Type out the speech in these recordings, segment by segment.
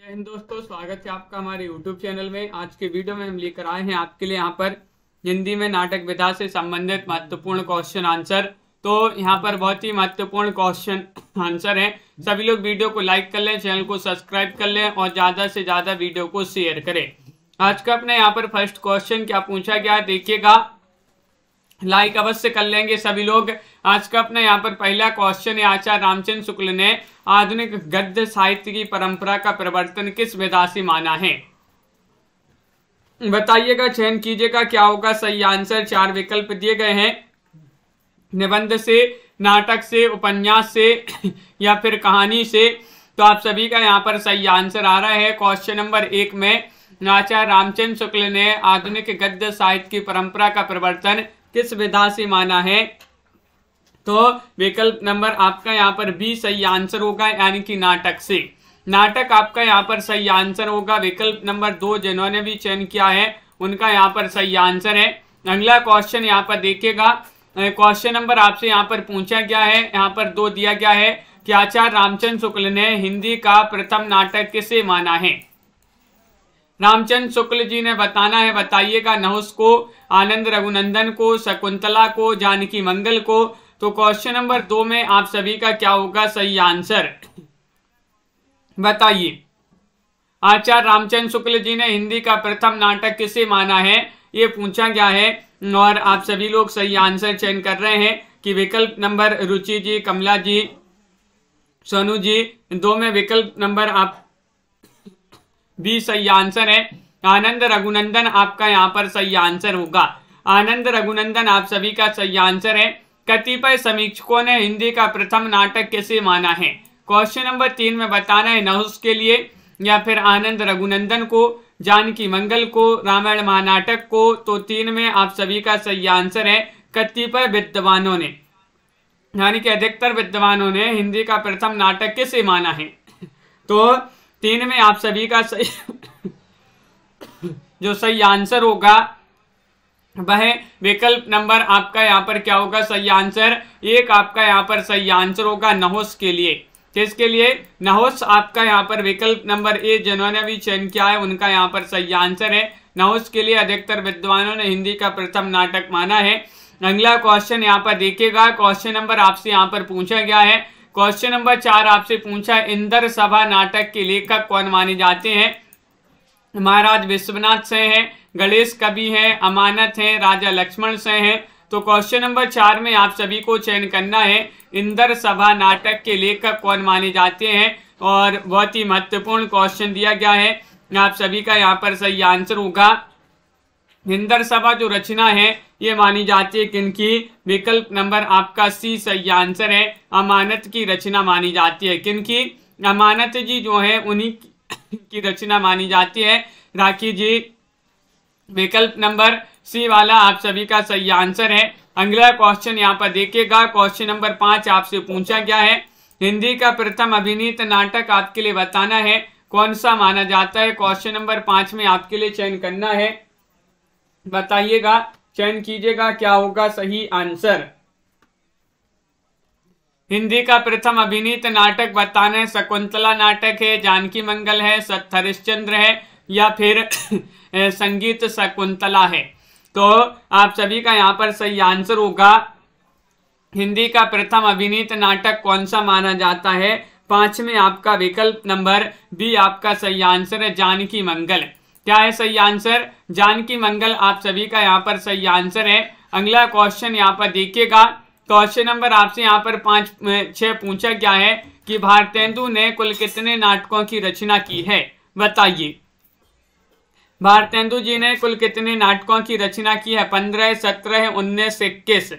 जय हिंद दोस्तों स्वागत है आपका हमारे YouTube चैनल में आज के वीडियो में हम लेकर आए हैं आपके लिए यहाँ पर हिंदी में नाटक विधा से संबंधित महत्वपूर्ण क्वेश्चन आंसर तो यहाँ पर बहुत ही महत्वपूर्ण क्वेश्चन आंसर हैं सभी लोग वीडियो को लाइक कर लें चैनल को सब्सक्राइब कर लें और ज़्यादा से ज़्यादा वीडियो को शेयर करें आज का अपने यहाँ पर फर्स्ट क्वेश्चन क्या पूछा गया देखिएगा लाइक अवश्य कर लेंगे सभी लोग आज का अपना यहाँ पर पहला क्वेश्चन है आचार्य रामचंद्र शुक्ल ने आधुनिक गद्य साहित्य की परंपरा का परिवर्तन किस विधा से माना है बताइएगा चयन कीजिएगा क्या होगा सही आंसर चार विकल्प दिए गए हैं निबंध से नाटक से उपन्यास से या फिर कहानी से तो आप सभी का यहाँ पर सही आंसर आ रहा है क्वेश्चन नंबर एक में आचार्य रामचंद्र शुक्ल ने आधुनिक गद्य साहित्य की परंपरा का परिवर्तन किस विधा से माना है तो विकल्प नंबर आपका यहाँ पर बी सही आंसर होगा यानी कि नाटक से नाटक आपका यहाँ पर सही आंसर होगा विकल्प नंबर दो जिन्होंने भी चयन किया है उनका यहाँ पर सही आंसर है अगला क्वेश्चन यहाँ पर देखिएगा क्वेश्चन नंबर आपसे यहाँ पर पूछा गया है यहाँ पर दो दिया गया है कि आचार्य रामचंद्र शुक्ल ने हिंदी का प्रथम नाटक किसे माना है रामचंद्र शुक्ल जी ने बताना है बताइएगा नहुस को आनंद रघुनंदन को शकुंतला को जानकी मंगल को तो क्वेश्चन नंबर दो में आप सभी का क्या होगा सही आंसर बताइए आचार्य रामचंद्र शुक्ल जी ने हिंदी का प्रथम नाटक किसे माना है ये पूछा गया है और आप सभी लोग सही आंसर चयन कर रहे हैं कि विकल्प नंबर रुचि जी कमला जी सोनू जी दो में विकल्प नंबर आप भी सही आंसर है आनंद रघुनंदन आपका यहाँ पर सही आंसर होगा आनंद रघुनंदन आप सभी का सही आंसर है कतिपय समीक्षकों ने हिंदी का प्रथम नाटक कैसे माना है क्वेश्चन नंबर तीन में बताना है नहुस के लिए या फिर आनंद रघुनंदन को जानकी मंगल को रामायण महानाटक को तो तीन में आप सभी का सही आंसर है कतिपय विद्वानों ने यानी कि अधिकतर विद्वानों ने हिंदी का प्रथम नाटक कैसे माना है तो तीन में आप सभी का सही जो सही आंसर होगा वह विकल्प नंबर आपका यहाँ पर क्या होगा सही आंसर एक आपका यहाँ पर सही आंसर होगा नहोस के लिए किसके लिए नहोस आपका यहाँ पर विकल्प नंबर ए जिन्होंने भी चयन किया है उनका यहाँ पर सही आंसर है नहोस के लिए अधिकतर विद्वानों ने हिंदी का प्रथम नाटक माना है अगला क्वेश्चन यहाँ पर देखिएगा क्वेश्चन नंबर आपसे यहाँ पर पूछा गया है क्वेश्चन नंबर चार आपसे पूछा इंदर सभा नाटक के लेखक कौन माने जाते हैं महाराज विश्वनाथ से हैं गणेश कवि हैं अमानत हैं राजा लक्ष्मण से हैं तो क्वेश्चन नंबर चार में आप सभी को चयन करना है इंदर सभा नाटक के लेखक कौन माने जाते हैं और बहुत ही महत्वपूर्ण क्वेश्चन दिया गया है आप सभी का यहाँ पर सही आंसर होगा निंदर सभा जो रचना है ये मानी जाती है किनकी विकल्प नंबर आपका सी सही आंसर है अमानत की रचना मानी जाती है किनकी अमानत जी जो है उन्हीं की रचना मानी जाती है राखी जी विकल्प नंबर सी वाला आप सभी का सही आंसर है अगला क्वेश्चन यहाँ पर देखिएगा क्वेश्चन नंबर पाँच आपसे पूछा गया है हिंदी का प्रथम अभिनीत नाटक आपके लिए बताना है कौन सा माना जाता है क्वेश्चन नंबर पाँच में आपके लिए चयन करना है बताइएगा चयन कीजिएगा क्या होगा सही आंसर हिंदी का प्रथम अभिनीत नाटक बताने शकुंतला नाटक है जानकी मंगल है हरिश्चंद्र है या फिर संगीत शकुंतला है तो आप सभी का यहाँ पर सही आंसर होगा हिंदी का प्रथम अभिनीत नाटक कौन सा माना जाता है पांच में आपका विकल्प नंबर बी आपका सही आंसर है जानकी मंगल क्या है सही आंसर जानकी मंगल आप सभी का यहाँ पर सही आंसर है अगला क्वेश्चन यहाँ पर देखिएगा क्वेश्चन नंबर आपसे यहाँ पर पांच छह पूछा गया है कि भारतेंदु ने कुल कितने नाटकों की रचना की है बताइए भारतेंदु जी ने कुल कितने नाटकों की रचना की है पंद्रह सत्रह उन्नीस इक्कीस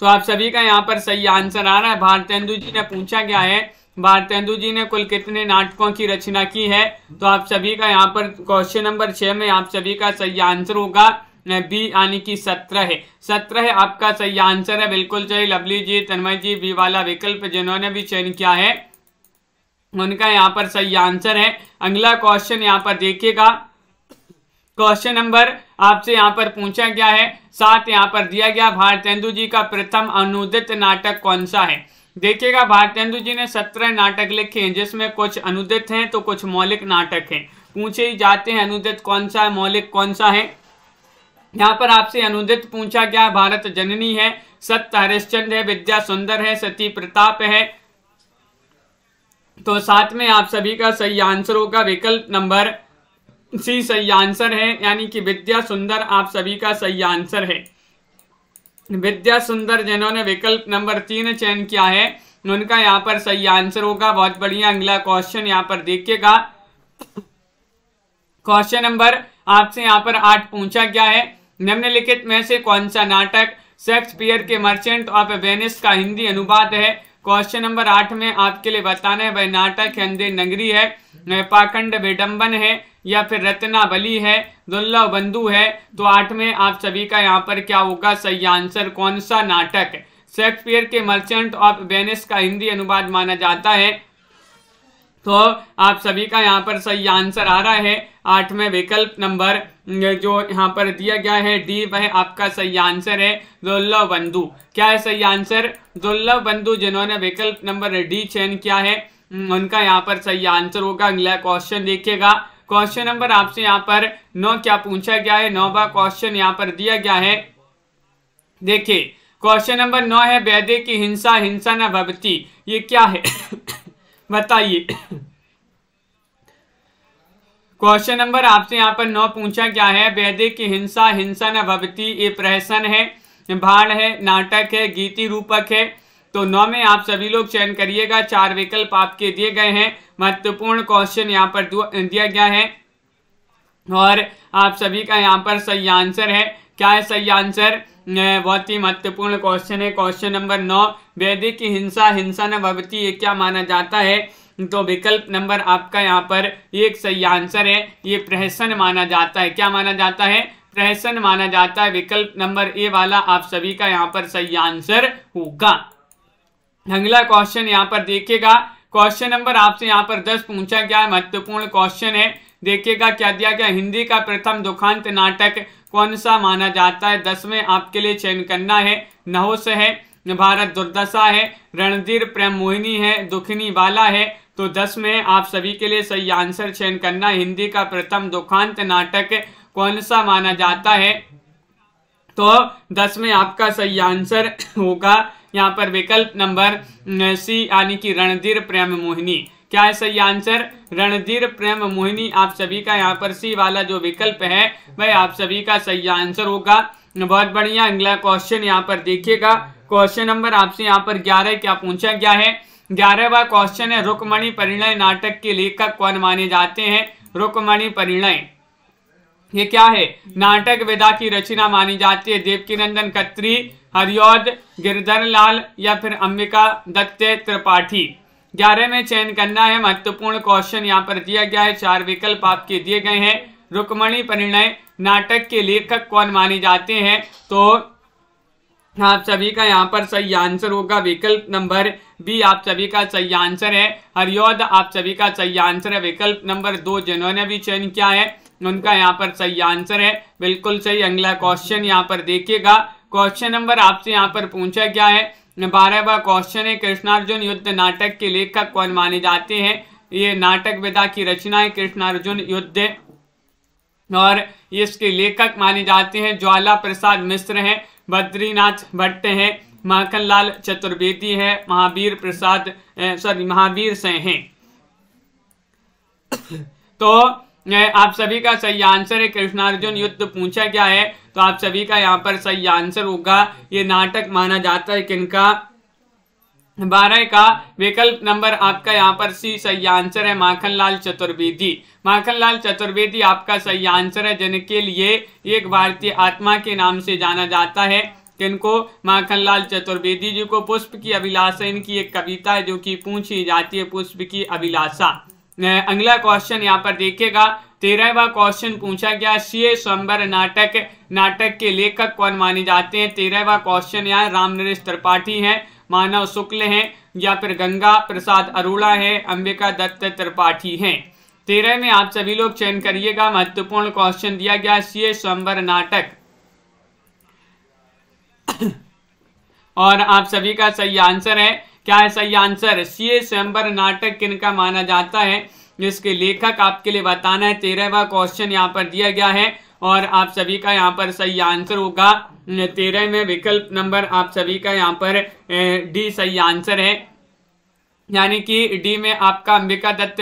तो आप सभी का यहाँ पर सही आंसर आ रहा है भारतेंदु जी ने पूछा गया है भारतेंदु जी ने कुल कितने नाटकों की रचना की है तो आप सभी का यहाँ पर क्वेश्चन नंबर छह में आप सभी का सही आंसर होगा बी यानी कि सत्रह है सत्रह आपका सही आंसर है बिल्कुल सही लवली जी तन्मय जी बी वाला विकल्प जिन्होंने भी चयन किया है उनका यहाँ पर सही आंसर है अगला क्वेश्चन यहाँ पर देखिएगा क्वेश्चन नंबर आपसे यहाँ पर पूछा गया है साथ यहाँ पर दिया गया भारतेंदु जी का प्रथम अनुदित नाटक कौन सा है देखिएगा भारतेंदु जी ने सत्रह नाटक लिखे हैं जिसमें कुछ अनुदित हैं तो कुछ मौलिक नाटक हैं पूछे ही जाते हैं अनुदित कौन सा है मौलिक कौन सा है यहाँ पर आपसे अनुदित पूछा गया भारत जननी है सत्य हरिश्चंद्र है विद्या सुंदर है सती प्रताप है तो साथ में आप सभी का सही आंसर होगा विकल्प नंबर सी सही आंसर है यानी कि विद्या सुंदर आप सभी का सही आंसर है विद्या सुंदर जिन्होंने विकल्प नंबर तीन चयन किया है उनका यहाँ पर सही आंसर होगा बहुत बढ़िया अगला क्वेश्चन यहाँ पर देखिएगा क्वेश्चन नंबर आपसे यहाँ पर आठ पूछा गया है निम्नलिखित में से कौन सा नाटक शेक्सपियर के मर्चेंट ऑफ वेनिस का हिंदी अनुवाद है क्वेश्चन नंबर आठ में आपके लिए बताना है भाई नाटक अंधे नगरी है पाखंड बेडम्बन है या फिर रत्नावली है दुल्लभ बंधु है तो आठ में आप सभी का यहाँ पर क्या होगा सही आंसर कौन सा नाटक शेक्सपियर के मर्चेंट ऑफ वेनिस का हिंदी अनुवाद माना जाता है तो आप सभी का यहाँ पर सही आंसर आ रहा है आठ में विकल्प नंबर जो यहाँ पर दिया गया है डी वह आपका सही आंसर है दुर्लभ बंधु क्या है सही आंसर दुर्लभ बंधु जिन्होंने विकल्प नंबर डी चयन किया है उनका यहाँ पर सही आंसर होगा अगला क्वेश्चन देखिएगा क्वेश्चन नंबर आपसे यहाँ पर नौ क्या पूछा गया है नौवा क्वेश्चन यहाँ पर दिया गया है देखिए क्वेश्चन नंबर नौ है वैदे की हिंसा हिंसा न भवती ये क्या है बताइए क्वेश्चन नंबर आपसे यहाँ पर नौ पूछा क्या है वैदिक हिंसा हिंसा न भवती ये प्रहसन है भाण है नाटक है गीति रूपक है तो नौ में आप सभी लोग चयन करिएगा चार विकल्प आपके दिए गए हैं महत्वपूर्ण क्वेश्चन यहाँ पर दिया गया है और आप सभी का यहाँ पर सही आंसर है क्या है सही आंसर बहुत ही महत्वपूर्ण क्वेश्चन है क्वेश्चन नंबर नौ वैदिक हिंसा हिंसा न भवती ये क्या माना जाता है तो विकल्प नंबर आपका यहाँ पर एक सही आंसर है ये प्रहसन माना जाता है क्या माना जाता है प्रहसन माना जाता है विकल्प नंबर ए वाला आप सभी का यहाँ पर सही आंसर होगा अगला क्वेश्चन यहाँ पर देखिएगा क्वेश्चन नंबर आपसे यहाँ पर दस पूछा गया है महत्वपूर्ण क्वेश्चन है देखिएगा क्या दिया गया हिंदी का प्रथम दुखांत नाटक कौन सा माना जाता है दस में आपके लिए चयन करना है नहोस है भारत दुर्दशा है रणधीर प्रेम मोहिनी है दुखनी वाला है तो दस में आप सभी के लिए सही आंसर चयन करना हिंदी का प्रथम दुखांत नाटक कौन सा माना जाता है तो दस में आपका सही आंसर होगा यहाँ पर विकल्प नंबर सी यानी कि रणधीर प्रेम मोहिनी क्या है सही आंसर रणधीर प्रेम मोहिनी आप सभी का यहाँ पर सी वाला जो विकल्प है वह आप सभी का सही आंसर होगा बहुत बढ़िया अगला क्वेश्चन यहाँ पर देखिएगा क्वेश्चन नंबर आपसे यहाँ पर ग्यारह क्या पूछा गया है ग्यारहवा क्वेश्चन है रुकमणि परिणय नाटक के लेखक कौन माने जाते हैं रुकमणि परिणय ये क्या है नाटक वेदा की रचना मानी जाती है नंदन कत्री हरियोद गिरधर लाल या फिर अंबिका दत्त त्रिपाठी ग्यारह में चयन करना है महत्वपूर्ण क्वेश्चन यहाँ पर दिया गया है चार विकल्प आपके दिए गए हैं रुकमणि परिणय नाटक के लेखक कौन माने जाते हैं तो हाँ, आप सभी का यहाँ पर सही आंसर होगा विकल्प नंबर बी आप सभी का सही आंसर है हरियोद आप सभी का सही आंसर है विकल्प नंबर दो जिन्होंने भी चयन किया है उनका यहाँ पर सही आंसर है बिल्कुल सही अगला क्वेश्चन यहाँ पर देखिएगा क्वेश्चन नंबर आपसे यहाँ पर पूछा गया है बारहवा क्वेश्चन है कृष्णार्जुन युद्ध नाटक के लेखक कौन माने जाते हैं ये नाटक विधा की रचना है कृष्णार्जुन युद्ध और इसके लेखक माने जाते हैं ज्वाला प्रसाद मिश्र हैं बद्रीनाथ भट्ट हैं माखन लाल चतुर्वेदी है महावीर प्रसाद सॉरी महावीर से हैं तो आप सभी का सही आंसर है कृष्णार्जुन युद्ध पूछा क्या है तो आप सभी का यहाँ पर सही आंसर होगा ये नाटक माना जाता है किनका बारह का विकल्प नंबर आपका यहाँ पर सी सही आंसर है माखनलाल चतुर्वेदी माखनलाल चतुर्वेदी आपका सही आंसर है जिनके लिए एक भारतीय आत्मा के नाम से जाना जाता है किनको माखनलाल चतुर्वेदी जी को पुष्प की अभिलाषा इनकी एक कविता है जो कि पूछी जाती है पुष्प की अभिलाषा अगला क्वेश्चन यहाँ पर देखेगा तेरहवा क्वेश्चन पूछा गया सी स्वयंवर नाटक नाटक के लेखक कौन माने जाते हैं तेरहवा क्वेश्चन यहाँ राम नरेश त्रिपाठी हैं मानव शुक्ल हैं या फिर गंगा प्रसाद अरोड़ा है अंबिका दत्त त्रिपाठी हैं तेरह में आप सभी लोग चयन करिएगा महत्वपूर्ण क्वेश्चन दिया गया सी स्वयंवर नाटक और आप सभी का सही आंसर है क्या है सही आंसर सी स्वयंवर नाटक किन का माना जाता है जिसके लेखक आपके लिए बताना है तेरहवा क्वेश्चन यहाँ पर दिया गया है और आप सभी का यहाँ पर सही आंसर होगा तेरह में विकल्प नंबर आप सभी का यहाँ पर डी सही आंसर है यानी कि डी में आपका अंबिका दत्त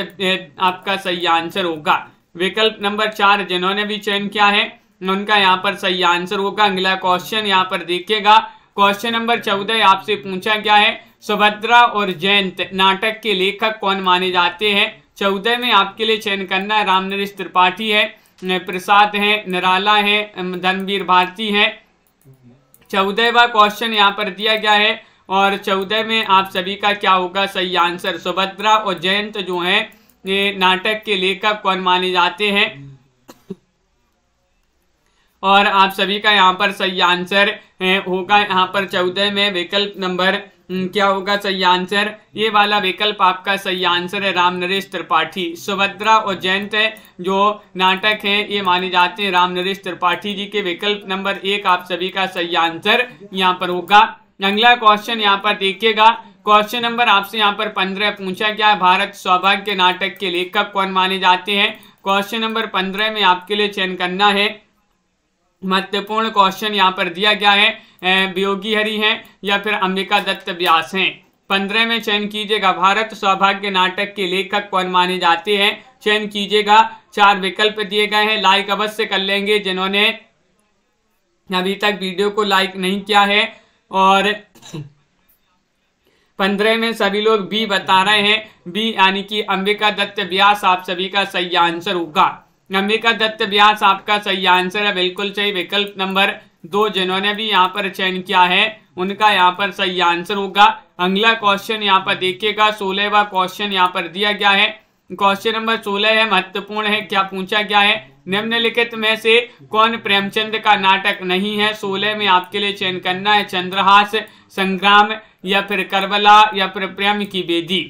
आपका सही आंसर होगा विकल्प नंबर चार जिन्होंने भी चयन किया है उनका यहाँ पर सही आंसर होगा अगला क्वेश्चन यहाँ पर देखिएगा क्वेश्चन नंबर चौदह आपसे पूछा गया है सुभद्रा और जयंत नाटक के लेखक कौन माने जाते हैं चौदह में आपके लिए चयन करना रामनरेश त्रिपाठी है प्रसाद हैं निराला हैं धनवीर भारती हैं चौदहवा क्वेश्चन यहाँ पर दिया गया है और चौदह में आप सभी का क्या होगा सही आंसर सुभद्रा और जयंत जो हैं ये नाटक के लेखक कौन माने जाते हैं और आप सभी का यहाँ पर सही आंसर होगा यहाँ पर चौदह में विकल्प नंबर हम्म, क्या होगा सही आंसर ये वाला विकल्प आपका सही आंसर है राम नरेश त्रिपाठी सुभद्रा और जयंत जो नाटक है ये माने जाते हैं राम नरेश त्रिपाठी जी के विकल्प नंबर एक आप सभी का सही आंसर यहाँ पर होगा अगला क्वेश्चन यहाँ पर देखिएगा क्वेश्चन नंबर आपसे यहाँ पर पंद्रह पूछा गया है भारत सौभाग्य नाटक के लेखक कौन माने जाते हैं क्वेश्चन नंबर पंद्रह में आपके लिए चयन करना है महत्वपूर्ण क्वेश्चन यहाँ पर दिया गया है वियोगी हरि हैं या फिर अंबिका दत्त व्यास हैं पंद्रह में चयन कीजिएगा भारत सौभाग्य नाटक के लेखक कौन माने जाते हैं चयन कीजिएगा चार विकल्प दिए गए हैं लाइक अवश्य कर लेंगे जिन्होंने अभी तक वीडियो को लाइक नहीं किया है और पंद्रह में सभी लोग बी बता रहे हैं बी यानी कि अंबिका दत्त व्यास आप सभी का सही आंसर होगा अंबिका दत्त व्यास आपका सही आंसर है बिल्कुल सही विकल्प नंबर दो जनों ने भी यहाँ पर चयन किया है उनका यहाँ पर सही आंसर होगा अगला क्वेश्चन यहाँ पर देखिएगा सोलहवा क्वेश्चन यहाँ पर दिया गया है क्वेश्चन नंबर सोलह है महत्वपूर्ण है क्या पूछा गया है निम्नलिखित में से कौन प्रेमचंद का नाटक नहीं है सोलह में आपके लिए चयन करना है चंद्रहास संग्राम या फिर करबला या फिर प्रेम की बेदी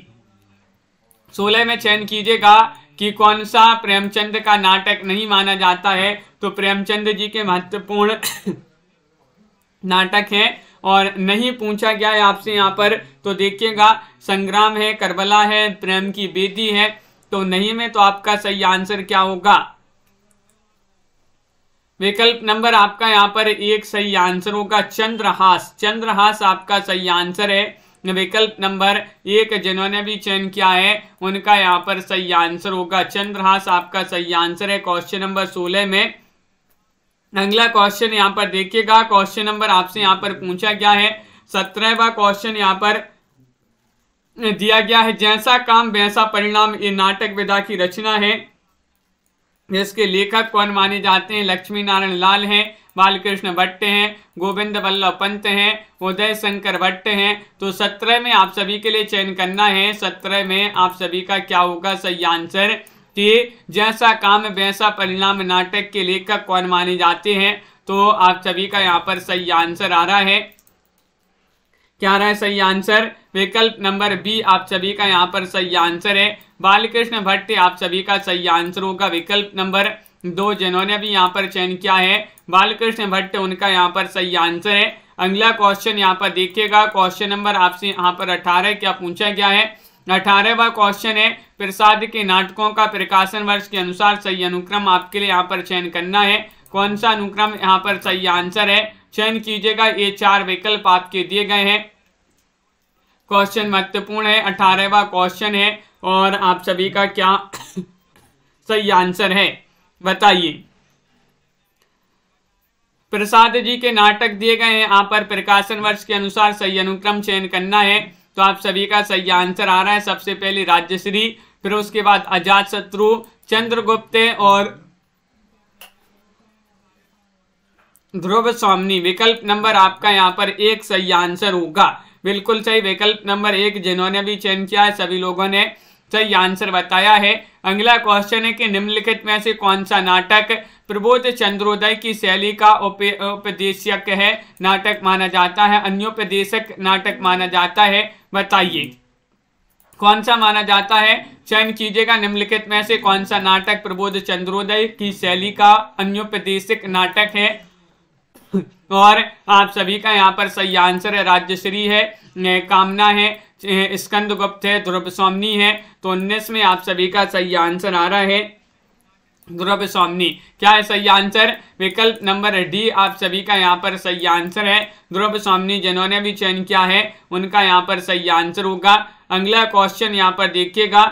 सोलह में चयन कीजिएगा कि कौन सा प्रेमचंद का नाटक नहीं माना जाता है तो प्रेमचंद जी के महत्वपूर्ण नाटक है और नहीं पूछा गया है आपसे यहाँ पर तो देखिएगा संग्राम है करबला है प्रेम की बेदी है तो नहीं में तो आपका सही आंसर क्या होगा विकल्प नंबर आपका यहाँ पर एक सही आंसर होगा चंद्रहास चंद्रहास आपका सही आंसर है विकल्प नंबर एक जिन्होंने भी चयन किया है उनका यहाँ पर सही आंसर होगा चंद्रहास आपका सही आंसर है क्वेश्चन नंबर सोलह में अगला क्वेश्चन यहाँ पर देखिएगा क्वेश्चन नंबर आपसे यहाँ पर पूछा गया है सत्रहवा क्वेश्चन यहाँ पर दिया गया है जैसा काम वैसा परिणाम ये नाटक विधा की रचना है इसके लेखक कौन माने जाते हैं लक्ष्मी नारायण लाल हैं बालकृष्ण भट्ट हैं गोविंद वल्लभ पंत हैं उदय शंकर भट्ट हैं तो सत्रह में आप सभी के लिए चयन करना है सत्रह में आप सभी का क्या होगा सही आंसर कि जैसा काम वैसा परिणाम नाटक के लेखक कौन माने जाते हैं तो आप सभी का यहाँ पर सही आंसर आ रहा है क्या रहा है सही आंसर विकल्प नंबर बी आप सभी का यहाँ पर सही आंसर है बालकृष्ण भट्ट आप सभी का सही आंसर होगा विकल्प नंबर दो जिन्होंने भी यहाँ पर चयन किया है बालकृष्ण भट्ट उनका यहाँ पर सही आंसर है अगला क्वेश्चन यहाँ पर देखिएगा क्वेश्चन नंबर आपसे यहाँ पर अठारह क्या पूछा गया है अठारहवा क्वेश्चन है प्रसाद के नाटकों का प्रकाशन वर्ष के अनुसार सही अनुक्रम आपके लिए यहाँ पर चयन करना है कौन सा अनुक्रम यहाँ पर सही आंसर है चयन कीजिएगा ये चार विकल्प आपके दिए गए हैं क्वेश्चन महत्वपूर्ण है अठारहवा क्वेश्चन है और आप सभी का क्या सही आंसर है बताइए प्रसाद जी के नाटक दिए गए हैं यहाँ पर प्रकाशन वर्ष के अनुसार सही अनुक्रम चयन करना है तो आप सभी का सही आंसर आ रहा है सबसे पहले राज्यश्री फिर उसके बाद अजात शत्रु चंद्रगुप्त और ध्रुव स्वामी विकल्प नंबर आपका यहाँ पर एक सही आंसर होगा बिल्कुल सही विकल्प नंबर एक जिन्होंने भी चयन किया है सभी लोगों ने सही आंसर बताया है अगला क्वेश्चन है कि निम्नलिखित में से कौन सा नाटक प्रबोध चंद्रोदय की शैली का उपे उपदेशक है नाटक माना जाता है अन्योपदेशक नाटक माना जाता है बताइए कौन सा माना जाता है चयन कीजिएगा निम्नलिखित में से कौन सा नाटक प्रबोध चंद्रोदय की शैली का अन्योपदेशक नाटक है और आप सभी का यहाँ पर सही आंसर है राज्यश्री है कामना है स्कंद गुप्त है ध्रुव स्वामी है तो उन्नीस में आप सभी का सही आंसर आ रहा है ध्रुव स्वामी क्या है सही आंसर विकल्प नंबर डी आप सभी का यहाँ पर सही आंसर है ध्रुव स्वामी जिन्होंने भी चयन किया है उनका यहाँ पर सही आंसर होगा अगला क्वेश्चन यहाँ पर देखिएगा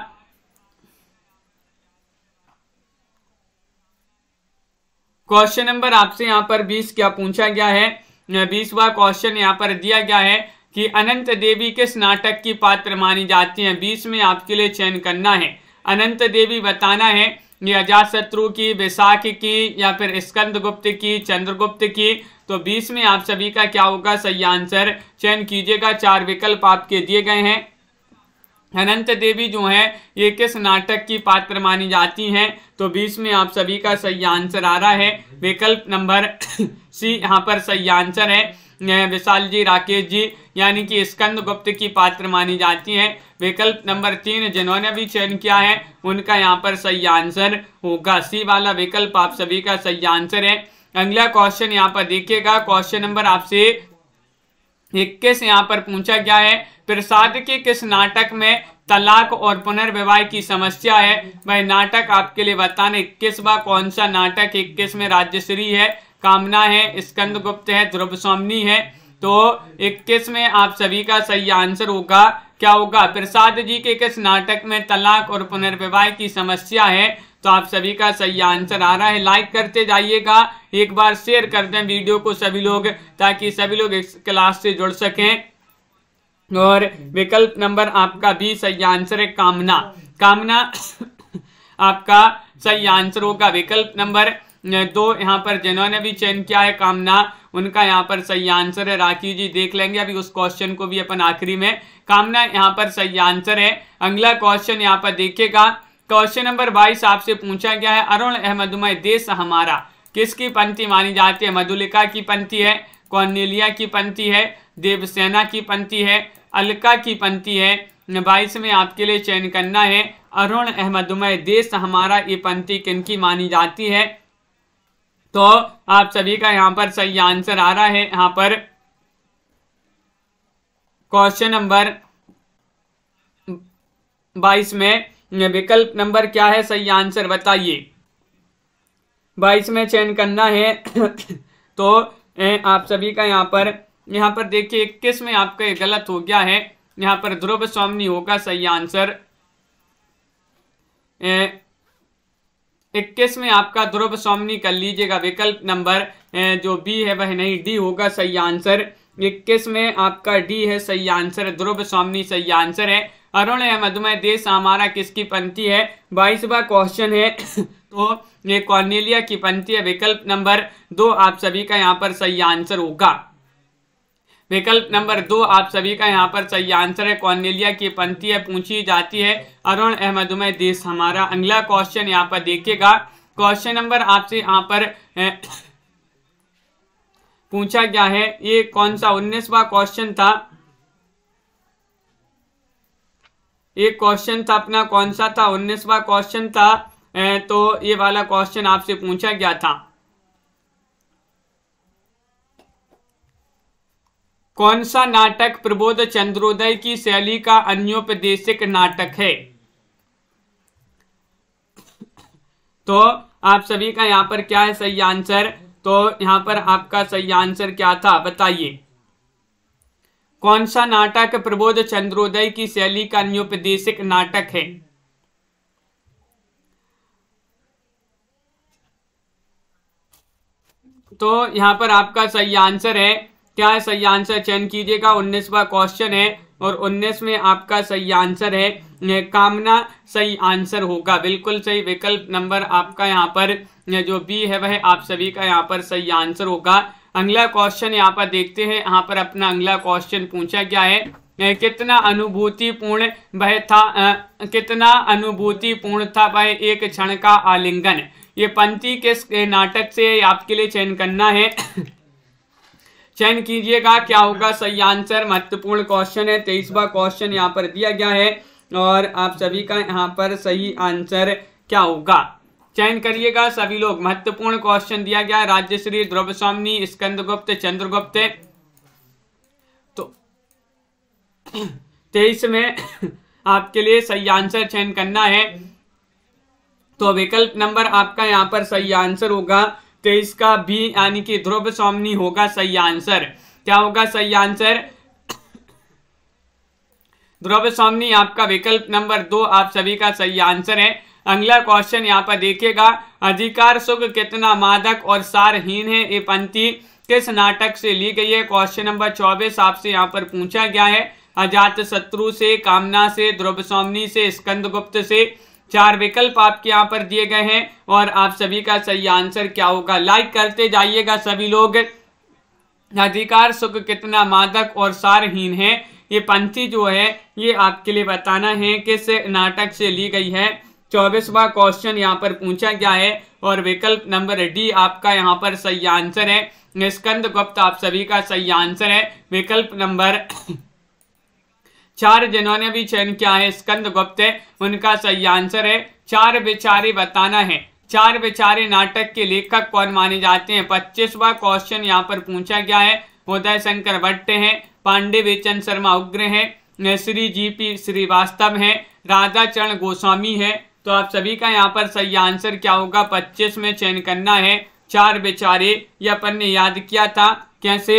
क्वेश्चन नंबर आपसे यहाँ पर बीस क्या पूछा गया है बीसवा क्वेश्चन यहाँ पर दिया गया है कि अनंत देवी किस नाटक की पात्र मानी जाती हैं बीस में आपके लिए चयन करना है अनंत देवी बताना है ये अजातशत्रु की विशाख की या फिर स्कंद गुप्त की चंद्रगुप्त की तो बीस में आप सभी का क्या होगा सही आंसर चयन कीजिएगा चार विकल्प आपके दिए गए हैं अनंत देवी जो है ये किस नाटक की पात्र मानी जाती हैं तो बीस में आप सभी का सही आंसर आ रहा है विकल्प नंबर सी यहाँ पर सही आंसर है विशाल जी राकेश जी यानी कि स्कंद गुप्त की पात्र मानी जाती हैं विकल्प नंबर तीन जिन्होंने भी चयन किया है उनका यहाँ पर सही आंसर होगा सी वाला विकल्प आप सभी का सही आंसर है अगला क्वेश्चन यहाँ पर देखिएगा क्वेश्चन नंबर आपसे इक्कीस यहाँ पर पूछा गया है प्रसाद के किस नाटक में तलाक और पुनर्विवाह की समस्या है वह नाटक आपके लिए बताने बा कौन सा नाटक इक्कीस में राज्यश्री है कामना है स्कंद गुप्त है ध्रुव स्वामी है तो इक्कीस में आप सभी का सही आंसर होगा क्या होगा प्रसाद जी के किस नाटक में तलाक और पुनर्विवाह की समस्या है तो आप सभी का सही आंसर आ रहा है लाइक करते जाइएगा एक बार शेयर कर दें वीडियो को सभी लोग ताकि सभी लोग इस क्लास से जुड़ सकें और विकल्प नंबर आपका भी सही आंसर है कामना कामना आपका सही आंसर होगा विकल्प नंबर दो यहाँ पर जिन्होंने भी चयन किया है कामना उनका यहाँ पर सही आंसर है राखी जी देख लेंगे अभी उस क्वेश्चन को भी अपन आखिरी में कामना यहाँ पर सही आंसर है अगला क्वेश्चन यहाँ पर देखिएगा क्वेश्चन नंबर बाईस आपसे पूछा गया है अरुण अहमदमय देश हमारा किसकी पंक्ति मानी जाती है मधुलिका की पंक्ति है कौनिलिया की पंक्ति है देवसेना की पंक्ति है अलका की पंक्ति है बाईस में आपके लिए चयन करना है अरुण अहमदमय देश हमारा ये पंक्ति किन की मानी जाती है तो आप सभी का यहाँ पर सही आंसर आ रहा है यहाँ पर क्वेश्चन नंबर बाईस में विकल्प नंबर क्या है सही आंसर बताइए बाईस में चयन करना है तो आप सभी का यहाँ पर यहाँ पर देखिए इक्कीस में आपका गलत हो गया है यहाँ पर ध्रुव स्वामी होगा सही आंसर इक्कीस में आपका ध्रुव स्वामी कर लीजिएगा विकल्प नंबर जो बी है वह नहीं डी होगा सही आंसर इक्कीस में आपका डी है सही आंसर ध्रुव स्वामी सही आंसर है अरुण है मधुमेह देश हमारा किसकी पंक्ति है बाईसवा क्वेश्चन है तो ये कॉर्नेलिया की पंक्ति है विकल्प नंबर दो आप सभी का यहाँ पर सही आंसर होगा विकल्प नंबर दो आप सभी का यहाँ पर सही आंसर है कॉर्नेलिया की पंक्ति है पूछी जाती है अरुण अहमदुमय देश हमारा अगला क्वेश्चन यहाँ पर देखिएगा क्वेश्चन नंबर आपसे यहाँ पर पूछा गया है ये कौन सा उन्नीसवा क्वेश्चन था ये क्वेश्चन था अपना कौन सा था उन्नीसवा क्वेश्चन था तो ये वाला क्वेश्चन आपसे पूछा गया था कौन सा नाटक प्रबोध चंद्रोदय की शैली का अन्योपदेशिक नाटक है तो आप सभी का यहाँ पर क्या है सही आंसर तो यहां पर आपका सही आंसर क्या था बताइए कौन सा नाटक प्रबोध चंद्रोदय की शैली का न्योपदेशिक नाटक है तो यहाँ पर आपका सही आंसर है क्या सही आंसर चयन कीजिएगा उन्नीसवा क्वेश्चन है और उन्नीस में आपका सही आंसर है कामना सही आंसर होगा बिल्कुल सही विकल्प नंबर आपका यहाँ पर जो बी है वह आप सभी का यहाँ पर सही आंसर होगा अगला क्वेश्चन यहाँ पर देखते हैं यहाँ पर अपना अगला क्वेश्चन पूछा गया है कितना अनुभूतिपूर्ण वह था आ, कितना अनुभूतिपूर्ण था वह एक क्षण का आलिंगन ये पंक्ति किस नाटक से आपके लिए चयन करना है चयन कीजिएगा क्या होगा सही आंसर महत्वपूर्ण क्वेश्चन है तेईसवा क्वेश्चन यहाँ पर दिया गया है और आप सभी का यहाँ पर सही आंसर क्या होगा चयन करिएगा सभी लोग महत्वपूर्ण क्वेश्चन दिया गया है राज्यश्री द्रव्य स्वामी स्कंदगुप्त चंद्रगुप्त तो तेईस में आपके लिए सही आंसर चयन करना है तो विकल्प नंबर आपका यहाँ पर सही आंसर होगा तेईस का बी यानी कि ध्रुव स्वामी होगा सही आंसर क्या होगा सही आंसर ध्रुव स्वामी आपका विकल्प नंबर दो आप सभी का सही आंसर है अगला क्वेश्चन यहाँ पर देखिएगा अधिकार सुख कितना मादक और सारहीन है ये पंक्ति किस नाटक से ली गई है क्वेश्चन नंबर चौबीस आपसे यहाँ पर पूछा गया है अजात शत्रु से कामना से ध्रुव सोमनी से स्कंद गुप्त से चार विकल्प आपके यहाँ पर दिए गए हैं और आप सभी का सही आंसर क्या होगा लाइक करते जाइएगा सभी लोग अधिकार सुख कितना मादक और सारहीन है ये पंथी जो है ये आपके लिए बताना है किस नाटक से ली गई है चौबीसवा क्वेश्चन यहाँ पर पूछा गया है और विकल्प नंबर डी आपका यहाँ पर सही आंसर है निष्कंद गुप्त आप सभी का सही आंसर है विकल्प नंबर चार जिन्होंने भी चयन किया है स्कंद गुप्त है उनका सही आंसर है चार बेचारे बताना है चार बेचारे नाटक के लेखक कौन माने जाते हैं पच्चीसवा क्वेश्चन यहाँ पर पूछा गया है उदय शंकर भट्ट है पांडे बेचन शर्मा उग्र है श्री जी पी श्रीवास्तव है राधा चरण गोस्वामी है तो आप सभी का यहाँ पर सही आंसर क्या होगा पच्चीस में चयन करना है चार बेचारे ये अपन ने याद किया था कैसे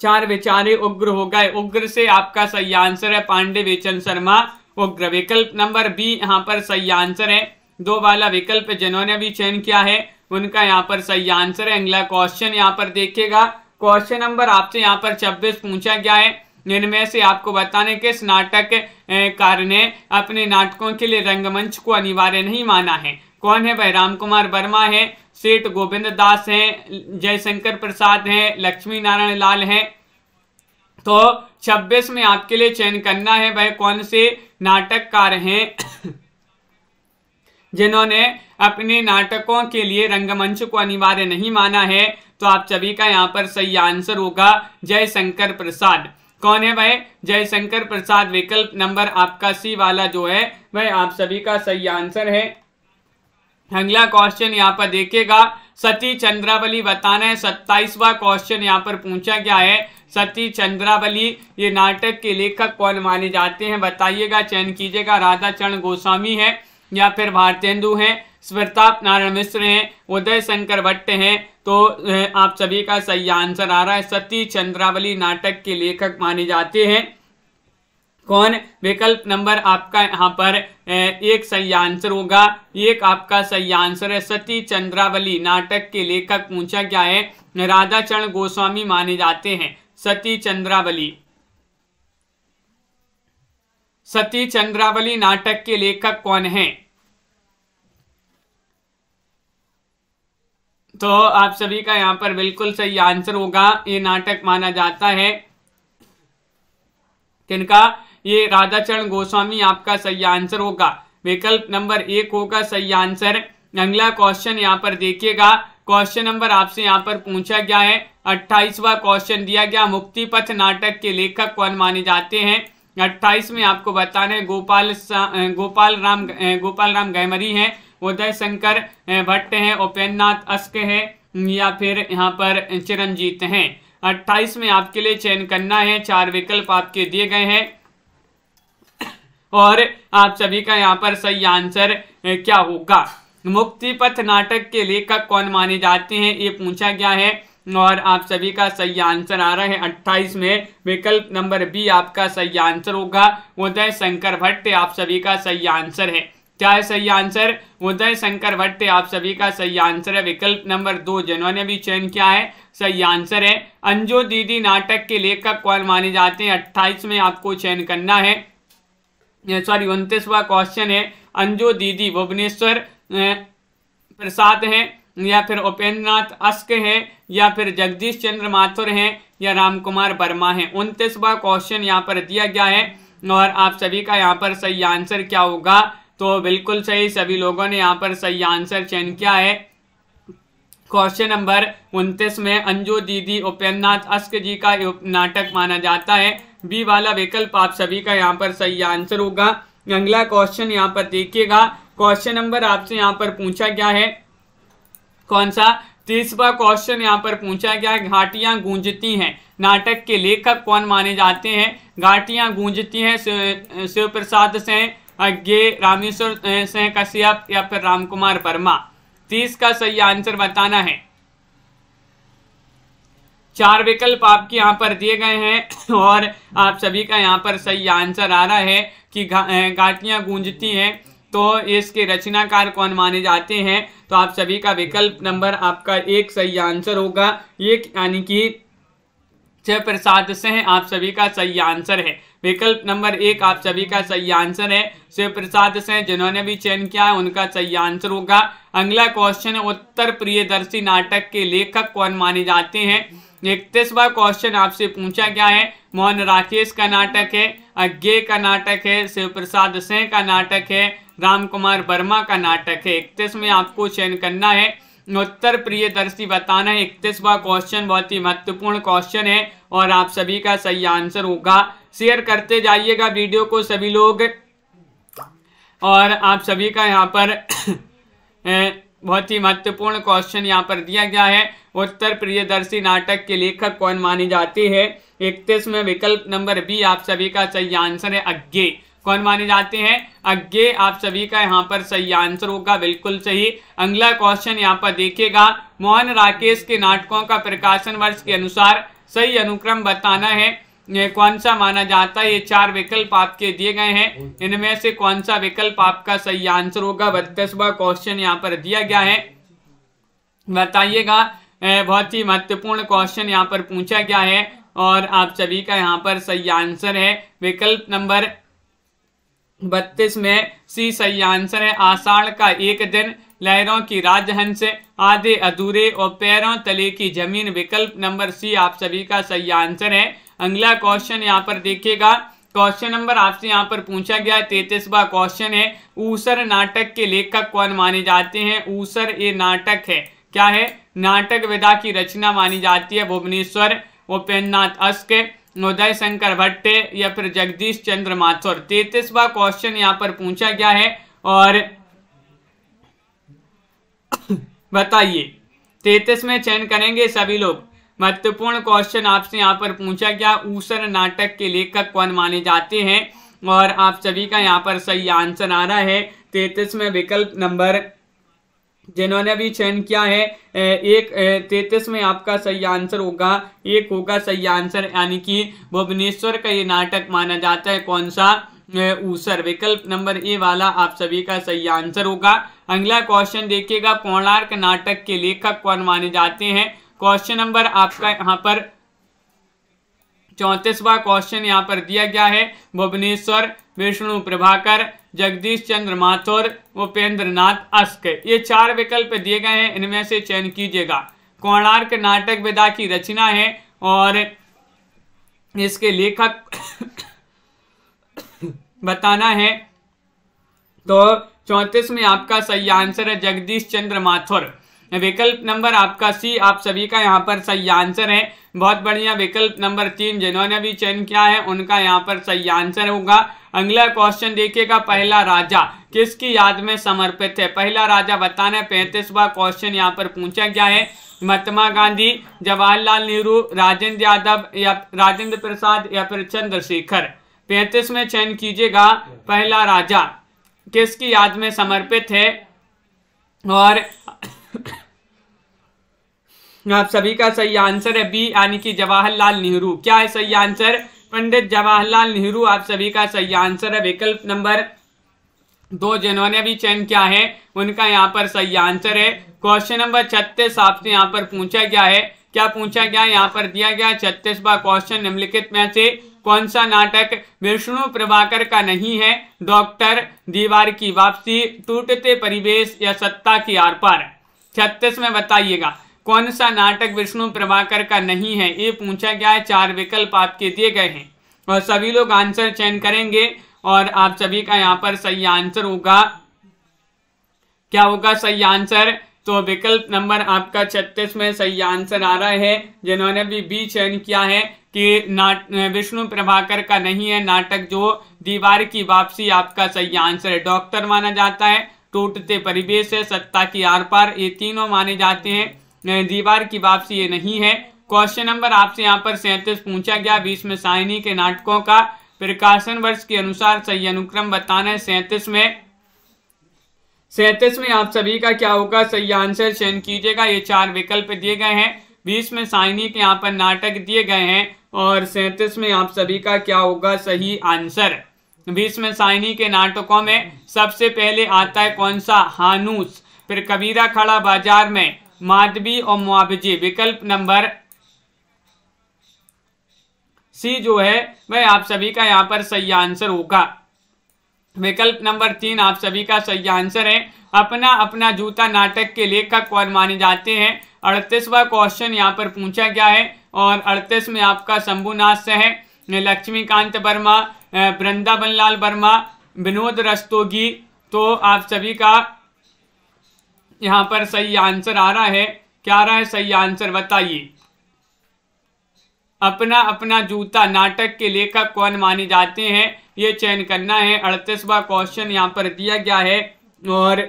चार बेचारे उग्र हो गए उग्र से आपका सही आंसर है पांडे वेचन शर्मा उग्र विकल्प नंबर बी यहाँ पर सही आंसर है दो वाला विकल्प जिन्होंने भी चयन किया है उनका यहाँ पर सही आंसर है अगला क्वेश्चन यहाँ पर देखेगा क्वेश्चन नंबर आपसे यहाँ पर छब्बीस पूछा गया है जिनमें से आपको बताने किस नाटक कार ने अपने नाटकों के लिए रंगमंच को अनिवार्य नहीं माना है कौन है भाई राम कुमार वर्मा है सेठ गोविंद दास है जयशंकर प्रसाद है लक्ष्मी नारायण लाल है तो 26 में आपके लिए चयन करना है भाई कौन से नाटककार हैं जिन्होंने अपने नाटकों के लिए रंगमंच को अनिवार्य नहीं माना है तो आप सभी का यहाँ पर सही आंसर होगा जयशंकर प्रसाद कौन है भाई जयशंकर प्रसाद विकल्प नंबर आपका सी वाला जो है वह आप सभी का सही आंसर है अगला क्वेश्चन यहाँ पर देखिएगा सती चंद्रावली बताना है सत्ताईसवा क्वेश्चन यहाँ पर पूछा गया है सती चंद्रावली ये नाटक के लेखक कौन माने जाते हैं बताइएगा चयन कीजिएगा राधा चरण गोस्वामी है या फिर भारतेंदु हैं स्वरताप नारायण मिश्र हैं उदय शंकर भट्ट हैं तो आप सभी का सही आंसर आ रहा है सती चंद्रावली नाटक के लेखक माने जाते हैं कौन विकल्प नंबर आपका यहाँ पर एक सही आंसर होगा एक आपका सही आंसर है सती चंद्रावली नाटक के लेखक पूछा क्या है राधाचरण गोस्वामी माने जाते हैं सती चंद्रावली सती चंद्रावली नाटक के लेखक कौन हैं तो आप सभी का यहाँ पर बिल्कुल सही आंसर होगा ये नाटक माना जाता है किनका ये राधाचरण गोस्वामी आपका सही आंसर होगा विकल्प नंबर एक होगा सही आंसर अगला क्वेश्चन यहाँ पर देखिएगा क्वेश्चन नंबर आपसे यहाँ पर पूछा गया है अट्ठाईसवा क्वेश्चन दिया गया मुक्ति पथ नाटक के लेखक कौन माने जाते हैं अट्ठाईस में आपको बताना है गोपाल गोपाल राम गोपाल राम गैमरी हैं उदय शंकर भट्ट हैं उपेन्द्रनाथ अस्क है या फिर यहाँ पर चिरंजीत हैं अट्ठाईस में आपके लिए चयन करना है चार विकल्प आपके दिए गए हैं और आप सभी का यहाँ पर सही आंसर क्या होगा मुक्ति पथ नाटक के लेखक कौन माने जाते हैं ये पूछा गया है और आप सभी का सही आंसर आ रहा है अट्ठाईस में विकल्प नंबर बी आपका सही आंसर होगा उदय शंकर भट्ट आप सभी का सही आंसर है क्या है सही आंसर उदय शंकर भट्ट आप सभी का सही आंसर है विकल्प नंबर दो जिन्होंने भी चयन किया है सही आंसर है अंजो दीदी नाटक के लेखक कौन माने जाते हैं अट्ठाईस में आपको चयन करना है सॉरी उनतीसवा क्वेश्चन है अंजो दीदी भुवनेश्वर प्रसाद हैं या फिर उपेंद्र नाथ अस्क हैं या फिर जगदीश चंद्र माथुर हैं या राम कुमार वर्मा हैं उनतीसवा क्वेश्चन यहाँ पर दिया गया है और आप सभी का यहाँ पर सही आंसर क्या होगा तो बिल्कुल सही सभी लोगों ने यहाँ पर सही आंसर चयन किया है क्वेश्चन नंबर उनतीस में अंजू दीदी उपेंद्र नाथ अस्क जी का नाटक माना जाता है बी वाला विकल्प आप सभी का यहाँ पर सही आंसर होगा अगला क्वेश्चन यहाँ पर देखिएगा क्वेश्चन नंबर आपसे यहाँ पर पूछा गया है कौन सा तीसवा क्वेश्चन यहाँ पर पूछा गया घाटियां गूंजती हैं नाटक के लेखक कौन माने जाते हैं घाटियां गूंजती हैं शिव प्रसाद सिंह अज्ञे रामेश्वर सिंह कश्यप या फिर राम कुमार वर्मा तीस का सही आंसर बताना है चार विकल्प आपके यहाँ पर दिए गए हैं और आप सभी का यहाँ पर सही आंसर आ रहा है कि घाटियां गूंजती हैं तो इसके रचनाकार कौन माने जाते हैं तो आप सभी का विकल्प नंबर आपका एक सही आंसर होगा एक यानी कि जय प्रसाद सिंह आप सभी का सही आंसर है विकल्प नंबर एक आप सभी का सही आंसर है शिव प्रसाद सिंह जिन्होंने भी चयन किया है उनका सही आंसर होगा अगला क्वेश्चन उत्तर प्रियदर्शी नाटक के लेखक कौन माने जाते हैं इकतीसवा क्वेश्चन आपसे पूछा गया है मोहन राकेश का नाटक है अज्ञे का नाटक है शिव प्रसाद सिंह का नाटक है राम कुमार वर्मा का नाटक है इकतीस में आपको चयन करना है उत्तर प्रियदर्शी बताना है इकतीसवा क्वेश्चन बहुत ही महत्वपूर्ण क्वेश्चन है और आप सभी का सही आंसर होगा शेयर करते जाइएगा वीडियो को सभी लोग और आप सभी का यहाँ पर बहुत ही महत्वपूर्ण क्वेश्चन यहाँ पर दिया गया है उत्तर प्रियदर्शी नाटक के लेखक कौन माने जाते हैं इकतीस में विकल्प नंबर बी आप सभी का सही आंसर है अज्ञे कौन माने जाते हैं अज्ञे आप सभी का यहाँ पर सही आंसर होगा बिल्कुल सही अगला क्वेश्चन यहाँ पर देखिएगा मोहन राकेश के नाटकों का प्रकाशन वर्ष के अनुसार सही अनुक्रम बताना है ये कौन सा माना जाता है ये चार विकल्प आपके दिए गए हैं इनमें से कौन सा विकल्प आपका सही आंसर होगा बत्तीसवा क्वेश्चन यहाँ पर दिया गया है बताइएगा बहुत ही महत्वपूर्ण क्वेश्चन यहाँ पर पूछा गया है और आप सभी का यहाँ पर सही आंसर है विकल्प नंबर बत्तीस में सी सही आंसर है आषाढ़ का एक दिन लहरों की राजहंस आधे अधूरे और पैरों तले की जमीन विकल्प नंबर सी आप सभी का सही आंसर है अगला क्वेश्चन यहाँ पर देखिएगा क्वेश्चन नंबर आपसे यहाँ पर पूछा गया है तैतीसवा क्वेश्चन है ऊसर नाटक के लेखक कौन माने जाते हैं ऊसर ये नाटक है क्या है नाटक विधा की रचना मानी जाती है भुवनेश्वर और पेन्नाथ अस्क उदय शंकर भट्ट या फिर जगदीश चंद्र माथुर तैतीसवा क्वेश्चन यहाँ पर पूछा गया है और बताइए तैतीस में चयन करेंगे सभी लोग महत्वपूर्ण क्वेश्चन आपसे यहाँ पर पूछा गया ऊसर नाटक के लेखक कौन माने जाते हैं और आप सभी का यहाँ पर सही आंसर आ रहा है तैतीस में विकल्प नंबर जिन्होंने भी चयन किया है एक तैतीस में आपका सही आंसर होगा एक होगा सही आंसर यानी कि भुवनेश्वर का ये नाटक माना जाता है कौन सा ऊसर विकल्प नंबर ए वाला आप सभी का सही आंसर होगा अगला क्वेश्चन देखिएगा कोणार्क नाटक के लेखक कौन माने जाते हैं क्वेश्चन नंबर आपका यहाँ पर चौंतीसवा क्वेश्चन यहाँ पर दिया गया है भुवनेश्वर विष्णु प्रभाकर जगदीश चंद्र माथुर उपेंद्र नाथ अस्क ये चार विकल्प दिए गए हैं इनमें से चयन कीजिएगा कोणार्क नाटक विदा की रचना है और इसके लेखक बताना है तो चौंतीस में आपका सही आंसर है जगदीश चंद्र माथुर विकल्प नंबर आपका सी आप सभी का यहाँ पर सही आंसर है बहुत बढ़िया विकल्प नंबर तीन जिन्होंने भी चयन किया है उनका यहाँ पर सही आंसर होगा अगला क्वेश्चन देखिएगा पहला राजा किसकी याद में समर्पित है पहला राजा बताना है पैंतीसवा क्वेश्चन यहाँ पर पूछा गया है महात्मा गांधी जवाहरलाल नेहरू राजेंद्र यादव या राजेंद्र प्रसाद या फिर चंद्रशेखर पैंतीस में चयन कीजिएगा पहला राजा किसकी याद में समर्पित है और आप सभी का सही आंसर है बी यानी कि जवाहरलाल नेहरू क्या है सही आंसर पंडित जवाहरलाल नेहरू आप सभी का सही आंसर है विकल्प नंबर दो जिन्होंने भी चयन किया है उनका यहाँ पर सही आंसर है क्वेश्चन नंबर छत्तीस आपसे यहाँ पर पूछा गया है क्या पूछा गया यहाँ पर दिया गया छत्तीस बार क्वेश्चन निम्नलिखित में से कौन सा नाटक विष्णु प्रभाकर का नहीं है डॉक्टर दीवार की वापसी टूटते परिवेश या सत्ता की आर पार छत्तीस में बताइएगा कौन सा नाटक विष्णु प्रभाकर का नहीं है ये पूछा गया है चार विकल्प आपके दिए गए हैं और सभी लोग आंसर चयन करेंगे और आप सभी का यहाँ पर सही आंसर होगा क्या होगा सही आंसर तो विकल्प नंबर आपका छत्तीस में सही आंसर आ रहा है जिन्होंने भी बी चयन किया है कि नाट विष्णु प्रभाकर का नहीं है नाटक जो दीवार की वापसी आपका सही आंसर है डॉक्टर माना जाता है टूटते परिवेश है सत्ता की आर पार ये तीनों माने जाते हैं दीवार की वापसी ये नहीं है क्वेश्चन नंबर आपसे यहाँ पर सैंतीस पूछा गया बीस में के नाटकों का प्रकाशन वर्ष के अनुसार सही अनुक्रम बताना है सैंतीस में सैंतीस में आप सभी का क्या होगा सही आंसर चयन कीजिएगा ये चार विकल्प दिए गए हैं बीस में साइनी के यहाँ पर नाटक दिए गए हैं और सैंतीस में आप सभी का क्या होगा सही आंसर विश्व साइनी के नाटकों में सबसे पहले आता है कौन सा हानूस फिर कबीरा खड़ा बाजार में माधवी और मुआवजे विकल्प नंबर सी जो है वह आप सभी का यहाँ पर सही आंसर होगा विकल्प नंबर तीन आप सभी का सही आंसर है अपना अपना जूता नाटक के लेखक कौन माने जाते हैं अड़तीसवा क्वेश्चन यहाँ पर पूछा गया है और अड़तीस में आपका शंभुनाथ से है लक्ष्मीकांत वर्मा वृंदावन लाल वर्मा विनोद रस्तोगी तो आप सभी का यहाँ पर सही आंसर आ रहा है क्या आ रहा है सही आंसर बताइए अपना अपना जूता नाटक के लेखक कौन माने जाते हैं ये चयन करना है अड़तीसवा क्वेश्चन यहाँ पर दिया गया है और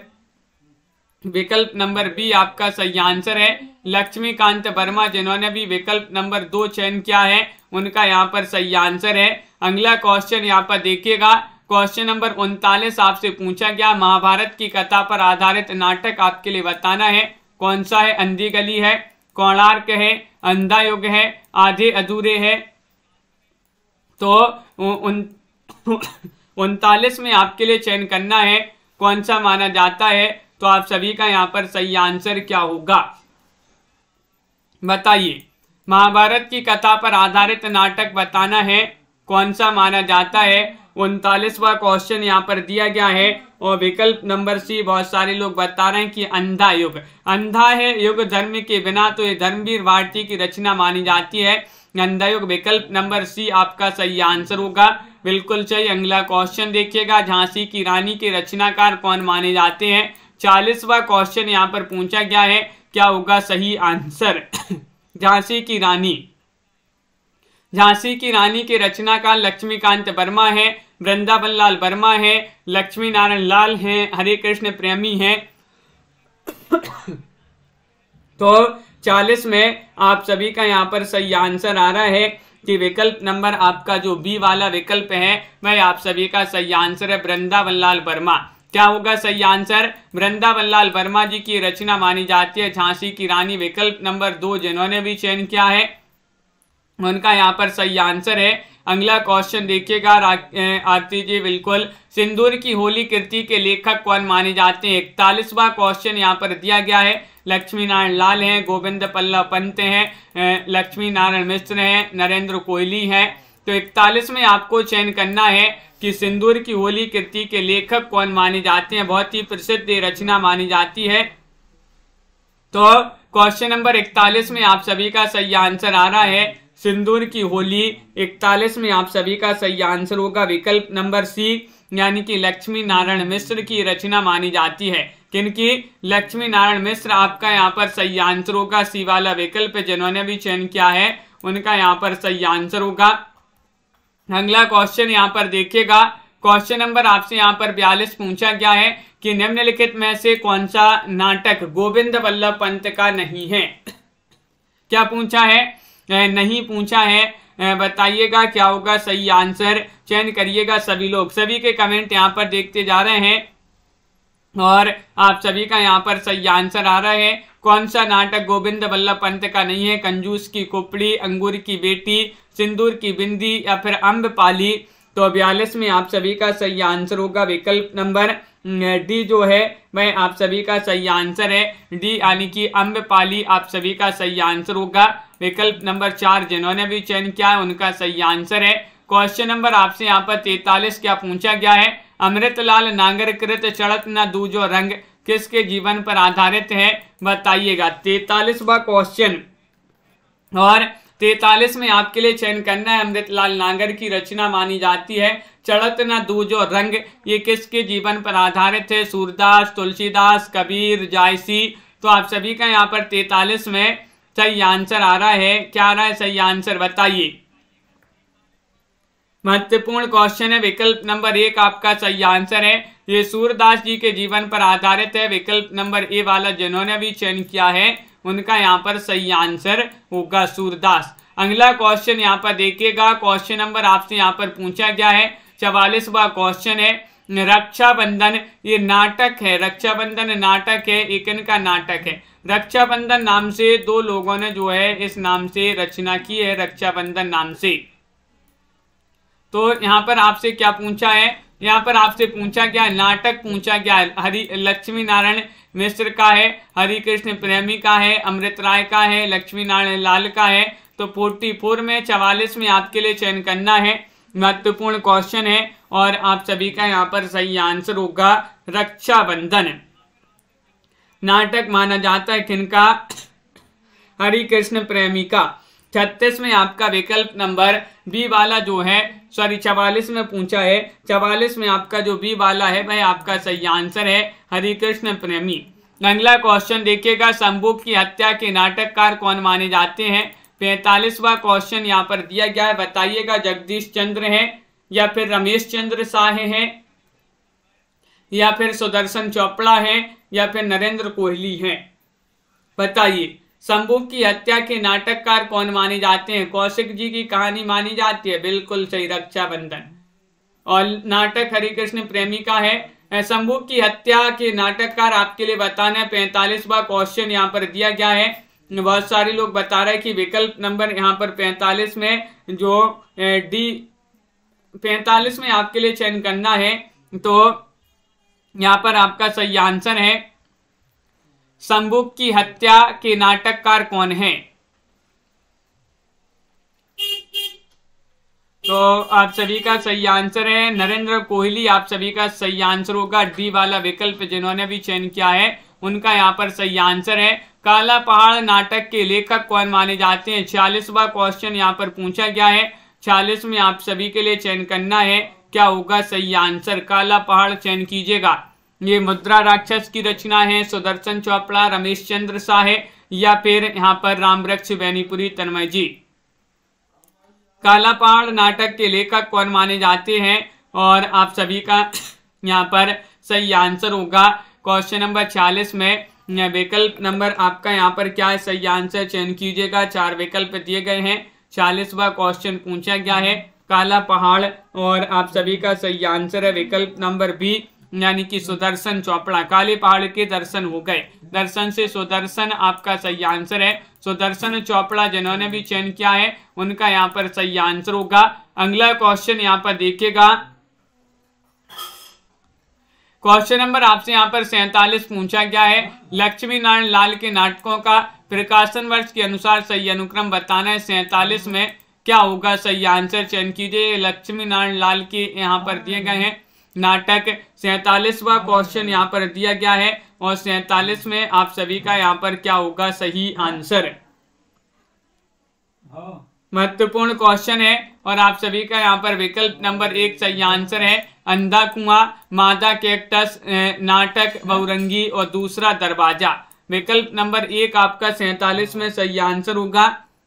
विकल्प नंबर बी आपका सही आंसर है लक्ष्मीकांत वर्मा जिन्होंने भी विकल्प नंबर दो चयन किया है उनका यहाँ पर सही आंसर है अगला क्वेश्चन यहाँ पर देखिएगा क्वेश्चन नंबर उनतालीस आपसे पूछा गया महाभारत की कथा पर आधारित नाटक आपके लिए बताना है कौन सा है अंधी गली है कोणार्क है अंधा युग है आधे अधूरे है तो उनतालीस में आपके लिए चयन करना है कौन सा माना जाता है तो आप सभी का यहाँ पर सही आंसर क्या होगा बताइए महाभारत की कथा पर आधारित नाटक बताना है कौन सा माना जाता है उनतालीसवा क्वेश्चन यहाँ पर दिया गया है और विकल्प नंबर सी बहुत सारे लोग बता रहे हैं कि अंधा युग अंधा है युग धर्म के बिना तो ये धर्मवीर भारती की रचना मानी जाती है अंधा युग विकल्प नंबर सी आपका सही आंसर होगा बिल्कुल सही अगला क्वेश्चन देखिएगा झांसी की रानी के रचनाकार कौन माने जाते हैं चालीसवा क्वेश्चन यहाँ पर पूछा गया है क्या होगा सही आंसर झांसी की रानी झांसी की रानी के रचनाकार लक्ष्मीकांत वर्मा है वृंदावन लाल वर्मा है लक्ष्मी नारायण लाल हैं हरे कृष्ण प्रेमी हैं तो चालीस में आप सभी का यहाँ पर सही आंसर आ रहा है कि विकल्प नंबर आपका जो बी वाला विकल्प है वह आप सभी का सही आंसर है वृंदावन लाल वर्मा क्या होगा सही आंसर वृंदावन लाल वर्मा जी की रचना मानी जाती है झांसी की रानी विकल्प नंबर दो जिन्होंने भी चयन किया है उनका यहाँ पर सही आंसर है अगला क्वेश्चन देखिएगा आरती जी बिल्कुल सिंदूर की होली कृति के लेखक कौन माने जाते हैं इकतालीसवां क्वेश्चन यहाँ पर दिया गया है लक्ष्मी नारायण लाल हैं गोविंद पल्लव पंत हैं लक्ष्मी नारायण मिश्र हैं नरेंद्र कोहली हैं तो इकतालीस में आपको चयन करना है कि सिंदूर की होली कृति के लेखक कौन माने जाते हैं बहुत ही प्रसिद्ध रचना मानी जाती है तो क्वेश्चन नंबर इकतालीस में आप सभी का सही आंसर आ रहा है सिंदूर की होली इकतालीस में आप सभी का सही आंसर होगा विकल्प नंबर सी यानी कि लक्ष्मी नारायण मिश्र की रचना मानी जाती है क्योंकि लक्ष्मी नारायण मिश्र आपका यहाँ पर सही आंसर होगा सी वाला विकल्प जिन्होंने भी चयन किया है उनका यहाँ पर सही आंसर होगा अगला क्वेश्चन यहाँ पर देखिएगा क्वेश्चन नंबर आपसे यहाँ पर बयालीस पूछा गया है कि निम्नलिखित में से कौन सा नाटक गोविंद वल्लभ पंत का नहीं है क्या पूछा है नहीं पूछा है बताइएगा क्या होगा सही आंसर चयन करिएगा सभी लोग सभी के कमेंट यहाँ पर देखते जा रहे हैं और आप सभी का यहाँ पर सही आंसर आ रहा है कौन सा नाटक गोविंद वल्लभ पंत का नहीं है कंजूस की कुपड़ी अंगूर की बेटी सिंदूर की बिंदी या फिर पाली तो बयालीस में आप सभी का सही आंसर होगा विकल्प नंबर डी जो है वह आप सभी का सही आंसर है डी यानी कि पाली आप सभी का सही आंसर होगा विकल्प नंबर चार जिन्होंने भी चयन किया है उनका सही आंसर है क्वेश्चन नंबर आपसे यहाँ पर तैतालीस क्या पूछा गया है अमृतलाल नागरकृत चढ़त न दूजो रंग किसके जीवन पर आधारित है बताइएगा तैतालीसवा क्वेश्चन और तैतालीस में आपके लिए चयन करना है अमृत लाल नागर की रचना मानी जाती है चढ़त न दूजो रंग ये किसके जीवन पर आधारित है सूरदास तुलसीदास कबीर जायसी तो आप सभी का यहाँ पर तैतालीस में सही आंसर आ रहा है क्या आ रहा है सही आंसर बताइए महत्वपूर्ण क्वेश्चन है विकल्प नंबर एक आपका सही आंसर है ये सूरदास जी के जीवन पर आधारित है विकल्प नंबर ए वाला जिन्होंने भी चयन किया है उनका यहाँ पर सही आंसर होगा सूरदास अगला क्वेश्चन यहाँ पर देखिएगा क्वेश्चन नंबर आपसे यहाँ पर पूछा गया है चवालीसवा क्वेश्चन है रक्षाबंधन ये नाटक है रक्षाबंधन नाटक है एक इनका नाटक है रक्षाबंधन नाम से दो लोगों ने जो है इस नाम से रचना की है रक्षाबंधन नाम से तो यहाँ पर आपसे क्या पूछा है यहाँ पर आपसे पूछा गया नाटक पूछा गया हरि लक्ष्मी नारायण मिश्र का है हरि कृष्ण प्रेमी का है अमृत राय का है लक्ष्मी नारायण लाल का है तो फोर्टी फोर में चवालीस में आपके लिए चयन करना है महत्वपूर्ण क्वेश्चन है और आप सभी का यहाँ पर सही आंसर होगा रक्षाबंधन नाटक माना जाता है किनका हरि कृष्ण प्रेमी का छत्तीस में आपका विकल्प नंबर बी वाला जो है सॉरी चवालीस में पूछा है चवालीस में आपका जो बी वाला है भाई आपका सही आंसर है हरिकृष्ण प्रेमी अगला क्वेश्चन देखिएगा शंभू की हत्या के नाटककार कौन माने जाते हैं पैंतालीसवा क्वेश्चन यहाँ पर दिया गया है बताइएगा जगदीश चंद्र है या फिर रमेश चंद्र शाह है या फिर सुदर्शन चोपड़ा है या फिर नरेंद्र कोहली है बताइए शंभू की हत्या के नाटककार कौन माने जाते हैं कौशिक जी की कहानी मानी जाती है बिल्कुल सही रक्षाबंधन और नाटक हरिकृष्ण प्रेमी का है शंभू की हत्या के नाटककार आपके लिए बताना है पैंतालीस बार क्वेश्चन यहाँ पर दिया गया है बहुत सारे लोग बता रहे हैं कि विकल्प नंबर यहाँ पर पैंतालीस में जो डी पैंतालीस में आपके लिए चयन करना है तो यहाँ पर आपका सही आंसर है शंबुक की हत्या के नाटककार कौन है तो आप सभी का सही आंसर है नरेंद्र कोहली आप सभी का सही आंसर होगा डी वाला विकल्प जिन्होंने भी चयन किया है उनका यहाँ पर सही आंसर है काला पहाड़ नाटक के लेखक कौन माने जाते हैं छियालीसवा क्वेश्चन यहाँ पर पूछा गया है छियालीस में आप सभी के लिए चयन करना है क्या होगा सही आंसर काला पहाड़ चयन कीजिएगा ये मुद्रा राक्षस की रचना है सुदर्शन चोपड़ा रमेश चंद्र शाह या फिर यहाँ पर वृक्ष बैनीपुरी तन्मय जी काला पहाड़ नाटक के लेखक कौन माने जाते हैं और आप सभी का यहाँ पर सही आंसर होगा क्वेश्चन नंबर छियालीस में विकल्प नंबर आपका यहाँ पर क्या है सही आंसर चयन कीजिएगा चार विकल्प दिए गए हैं चालीसवा क्वेश्चन पूछा गया है काला पहाड़ और आप सभी का सही आंसर है विकल्प नंबर बी यानी कि सुदर्शन चोपड़ा काले पहाड़ के दर्शन हो गए दर्शन से सुदर्शन आपका सही आंसर है सुदर्शन चोपड़ा जिन्होंने भी चयन किया है उनका यहाँ पर सही आंसर होगा अगला क्वेश्चन यहाँ पर देखेगा क्वेश्चन नंबर आपसे यहाँ पर सैतालीस पूछा गया है लक्ष्मी नारायण लाल के नाटकों का प्रकाशन वर्ष के अनुसार सही अनुक्रम बताना है सैतालीस में क्या होगा सही आंसर चयन कीजिए लक्ष्मी नारायण लाल के यहाँ पर दिए गए हैं नाटक सैतालीसवा क्वेश्चन यहाँ पर दिया गया है और सैतालीस में आप सभी का यहाँ पर क्या होगा सही आंसर हाँ। महत्वपूर्ण क्वेश्चन है और आप सभी का यहाँ पर विकल्प नंबर एक सही आंसर है अंधा कुआ मादा कैक्टस नाटक बहुरंगी और दूसरा दरवाजा विकल्प नंबर एक आपका सैतालीस में सही आंसर होगा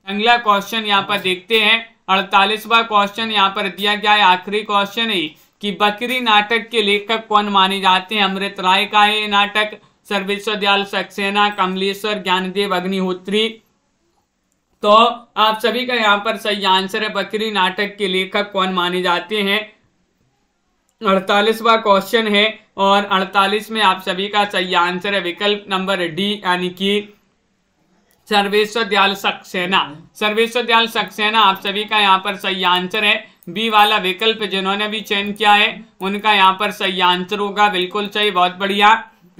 अगला क्वेश्चन यहाँ पर देखते हैं अड़तालीसवा क्वेश्चन यहाँ पर दिया गया है आखिरी क्वेश्चन ही कि बकरी नाटक के लेखक कौन माने जाते हैं अमृत राय का है नाटक सर्वेश्वर दयाल सक्सेना कमलेश्वर ज्ञानदेव अग्निहोत्री तो आप सभी का यहाँ पर सही आंसर है बकरी नाटक के लेखक कौन माने जाते हैं अड़तालीसवा क्वेश्चन है और अड़तालीस में आप सभी का सही आंसर है विकल्प नंबर डी यानी कि सर्वेश्वर दयाल सक्सेना सर्वेश्वर दयाल सक्सेना आप सभी का यहाँ पर सही आंसर है बी वाला विकल्प जिन्होंने भी चयन किया है उनका यहाँ पर सही आंसर होगा बिल्कुल सही बहुत बढ़िया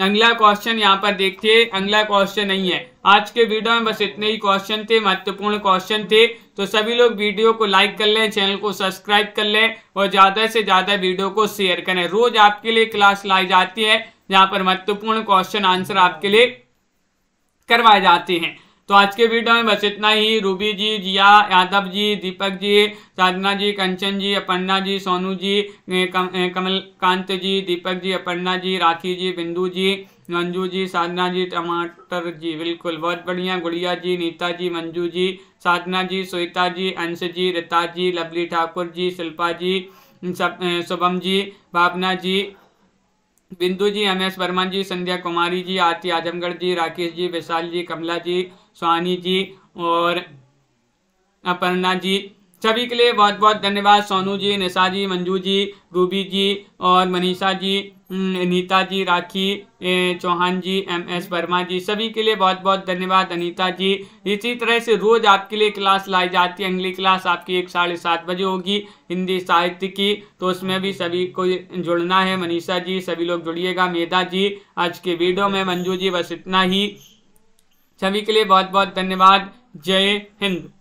अगला क्वेश्चन यहाँ पर देखिए अगला क्वेश्चन नहीं है आज के वीडियो में बस इतने ही क्वेश्चन थे महत्वपूर्ण क्वेश्चन थे तो सभी लोग वीडियो को लाइक कर लें चैनल को सब्सक्राइब कर लें और ज़्यादा से ज़्यादा वीडियो को शेयर करें रोज आपके लिए क्लास लाई जाती है जहाँ पर महत्वपूर्ण क्वेश्चन आंसर आपके लिए करवाए जाते हैं तो आज के वीडियो में बस इतना ही रूबी जी जिया यादव जी दीपक जी साधना जी कंचन जी अपर्णा जी सोनू जी कमल कमलकांत जी दीपक जी अपर्णा जी राखी जी बिंदु जी मंजू जी साधना जी टमाटर जी बिल्कुल बहुत बढ़िया गुड़िया जी नीता जी मंजू जी साधना जी सुता जी अंश जी रिता जी लवली ठाकुर जी शिल्पा जी शुभम जी भावना जी बिंदु जी एम एस वर्मा जी संध्या कुमारी जी आरती आजमगढ़ जी राकेश जी विशाल जी कमला जी सोहानी जी और अपर्णा जी सभी के लिए बहुत बहुत धन्यवाद सोनू जी निशा जी मंजू जी रूबी जी और मनीषा जी नीता जी राखी चौहान जी एम एस वर्मा जी सभी के लिए बहुत बहुत धन्यवाद अनीता जी इसी तरह से रोज़ आपके लिए क्लास लाई जाती है अगली क्लास आपकी एक साढ़े सात बजे होगी हिंदी साहित्य की तो उसमें भी सभी को जुड़ना है मनीषा जी सभी लोग जुड़िएगा मेधा जी आज के वीडियो में मंजू जी बस इतना ही सभी के लिए बहुत बहुत धन्यवाद जय हिंद